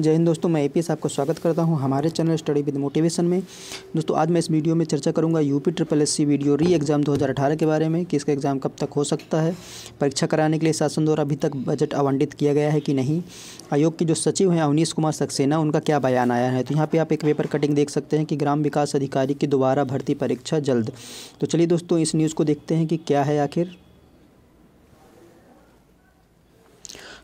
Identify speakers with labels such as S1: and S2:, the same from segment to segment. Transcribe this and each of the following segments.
S1: जय हिंद दोस्तों मैं ए एपीएस आपका स्वागत करता हूं हमारे चैनल स्टडी विद मोटिवेशन में दोस्तों आज मैं इस वीडियो में चर्चा करूंगा UP triple SC video re exam 2018 के बारे में कि इसका एग्ज़ाम कब तक हो सकता है परीक्षा कराने के लिए शासन द्वारा अभी तक बजट आवंटित किया गया है कि नहीं आयोग के जो सचिव हैं अवनीश कुमार सक्सेना उनका क्या बयान आया है तो यहाँ पर आप एक पेपर कटिंग देख सकते हैं कि ग्राम विकास अधिकारी की दोबारा भर्ती परीक्षा जल्द तो चलिए दोस्तों इस न्यूज़ को देखते हैं कि क्या है आखिर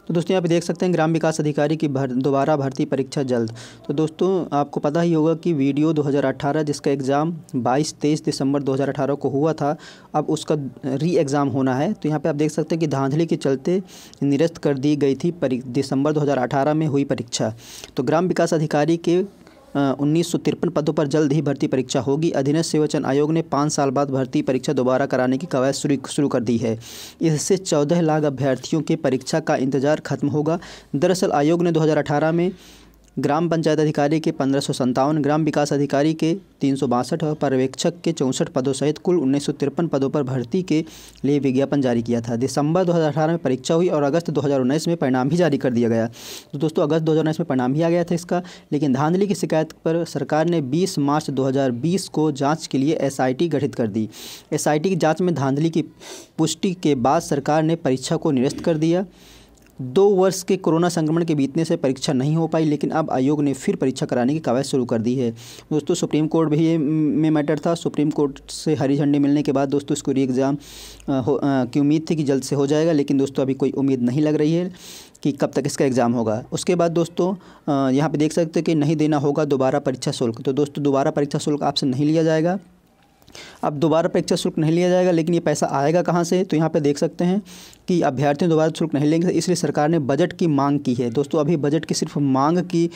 S1: तो दोस्तों यहाँ पे देख सकते हैं ग्राम विकास अधिकारी की भर दोबारा भर्ती परीक्षा जल्द तो दोस्तों आपको पता ही होगा कि वीडियो 2018 जिसका एग्ज़ाम 22 तेईस दिसंबर 2018 को हुआ था अब उसका री एग्ज़ाम होना है तो यहाँ पे आप देख सकते हैं कि धांधली के चलते निरस्त कर दी गई थी दिसंबर दो में हुई परीक्षा तो ग्राम विकास अधिकारी के उन्नीस पदों पर जल्द ही भर्ती परीक्षा होगी अधीनस्थ सेवाचन आयोग ने पाँच साल बाद भर्ती परीक्षा दोबारा कराने की कवायद शुरू कर दी है इससे चौदह लाख अभ्यर्थियों के परीक्षा का इंतजार खत्म होगा दरअसल आयोग ने 2018 में ग्राम पंचायत अधिकारी के पंद्रह ग्राम विकास अधिकारी के तीन और पर्यवेक्षक के चौंसठ पदों सहित कुल उन्नीस पदों पर भर्ती के लिए विज्ञापन जारी किया था दिसंबर 2018 में परीक्षा हुई और अगस्त 2019 में परिणाम भी जारी कर दिया गया तो दोस्तों अगस्त 2019 में परिणाम भी आ गया था इसका लेकिन धांधली की शिकायत पर सरकार ने 20 मार्च 2020 को जाँच के लिए एसआईटी गठित कर दी एसआईटी की जाँच में धांधली की पुष्टि के बाद सरकार ने परीक्षा को निरस्त कर दिया दो वर्ष के कोरोना संक्रमण के बीतने से परीक्षा नहीं हो पाई लेकिन अब आयोग ने फिर परीक्षा कराने की कवायद शुरू कर दी है दोस्तों सुप्रीम कोर्ट भी में मैटर था सुप्रीम कोर्ट से हरी झंडी मिलने के बाद दोस्तों इसको री एग्ज़ाम की उम्मीद थी कि जल्द से हो जाएगा लेकिन दोस्तों अभी कोई उम्मीद नहीं लग रही है कि कब तक इसका एग्ज़ाम होगा उसके बाद दोस्तों यहाँ पर देख सकते हैं कि नहीं देना होगा दोबारा परीक्षा शुल्क तो दोस्तों दोबारा परीक्षा शुल्क आपसे नहीं लिया जाएगा अब दोबारा परीक्षा शुल्क नहीं लिया जाएगा लेकिन ये पैसा आएगा कहाँ से तो यहाँ पे देख सकते हैं कि अभ्यर्थियों दोबारा शुल्क नहीं लेंगे इसलिए सरकार ने बजट की मांग की है दोस्तों अभी बजट की सिर्फ मांग की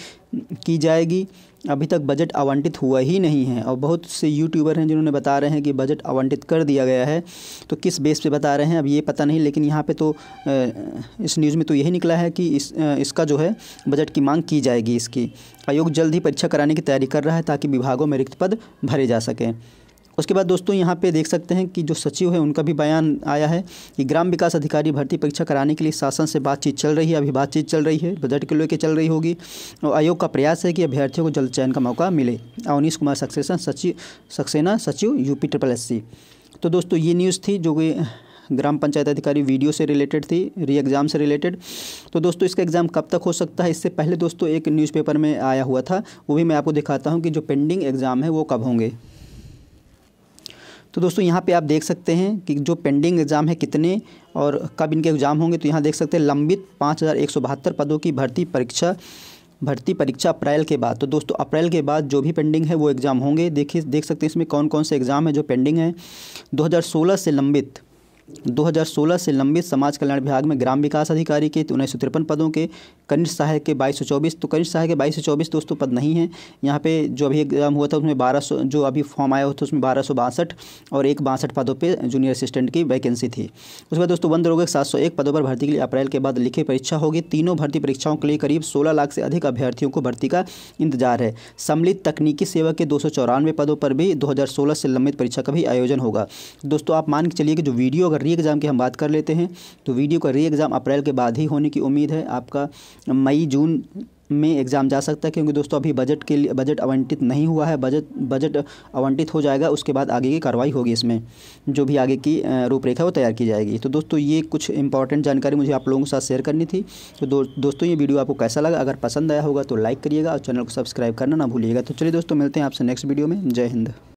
S1: की जाएगी अभी तक बजट आवंटित हुआ ही नहीं है और बहुत से यूट्यूबर हैं जिन्होंने बता रहे हैं कि बजट आवंटित कर दिया गया है तो किस बेस पे बता रहे हैं अब ये पता नहीं लेकिन यहाँ पे तो इस न्यूज़ में तो यही निकला है कि इस इसका जो है बजट की मांग की जाएगी इसकी आयोग जल्द ही परीक्षा कराने की तैयारी कर रहा है ताकि विभागों में रिक्त पद भरे जा सकें उसके बाद दोस्तों यहाँ पे देख सकते हैं कि जो सचिव है उनका भी बयान आया है कि ग्राम विकास अधिकारी भर्ती परीक्षा कराने के लिए शासन से बातचीत चल रही है अभी बातचीत चल रही है बजट को लेकर चल रही होगी और आयोग का प्रयास है कि अभ्यर्थियों को जल्द चयन का मौका मिले अवनीश कुमार सक्सेना सचिव सक्सेना सचिव यूपी ट्रिपल एस तो दोस्तों ये न्यूज़ थी जो कि ग्राम पंचायत अधिकारी वीडियो से रिलेटेड थी री एग्ज़ाम से रिलेटेड तो दोस्तों इसका एग्ज़ाम कब तक हो सकता है इससे पहले दोस्तों एक न्यूज़पेपर में आया हुआ था वो भी मैं आपको दिखाता हूँ कि जो पेंडिंग एग्ज़ाम है वो कब होंगे तो दोस्तों यहाँ पे आप देख सकते हैं कि जो पेंडिंग एग्ज़ाम है कितने और कब इनके एग्ज़ाम होंगे तो यहाँ देख सकते हैं लंबित पाँच पदों की भर्ती परीक्षा भर्ती परीक्षा अप्रैल के बाद तो दोस्तों अप्रैल के बाद जो भी पेंडिंग है वो एग्ज़ाम होंगे देखिए देख सकते हैं इसमें कौन कौन से एग्ज़ाम है जो पेंडिंग है 2016 से लंबित 2016 से लंबित समाज कल्याण विभाग में ग्राम विकास अधिकारी के उन्नीस पदों के कनिष्ठ सहायक के 2224 तो कनिष्ठ सहायक के 2224 दोस्तों पद नहीं है यहाँ पे जो अभी एग्जाम हुआ था उसमें 1200 जो अभी फॉर्म आया हुआ था उसमें बारह और एक बासठ पदों पर जूनियर असिस्टेंट की वैकेंसी थी उसके बाद दोस्तों वन रोग सात पदों पर भर्ती के लिए अप्रैल के बाद लिखित परीक्षा होगी तीनों भर्ती परीक्षाओं के लिए करीब सोलह लाख से अधिक अभ्यर्थियों को भर्ती का इंतजार है सम्मिलित तकनीकी सेवा के दो पदों पर भी दो से लंबित परीक्षा का भी आयोजन होगा दोस्तों आप मान के चलिए कि जो वीडियो अगर री एग्ज़ाम की हम बात कर लेते हैं तो वीडियो का री एग्ज़ाम अप्रैल के बाद ही होने की उम्मीद है आपका मई जून में एग्ज़ाम जा सकता है क्योंकि दोस्तों अभी बजट के लिए बजट आवंटित नहीं हुआ है बजट बजट आवंटित हो जाएगा उसके बाद आगे की कार्रवाई होगी इसमें जो भी आगे की रूपरेखा वो तैयार की जाएगी तो दोस्तों ये कुछ इंपॉर्टेंट जानकारी मुझे आप लोगों के साथ शेयर करनी थी तो दो, दोस्तों ये वीडियो आपको कैसा लगा अगर पसंद आया होगा तो लाइक करिएगा और चैनल को सब्सक्राइब करना ना भूलिएगा तो चलिए दोस्तों मिलते हैं आपसे नेक्स्ट वीडियो में जय हिंद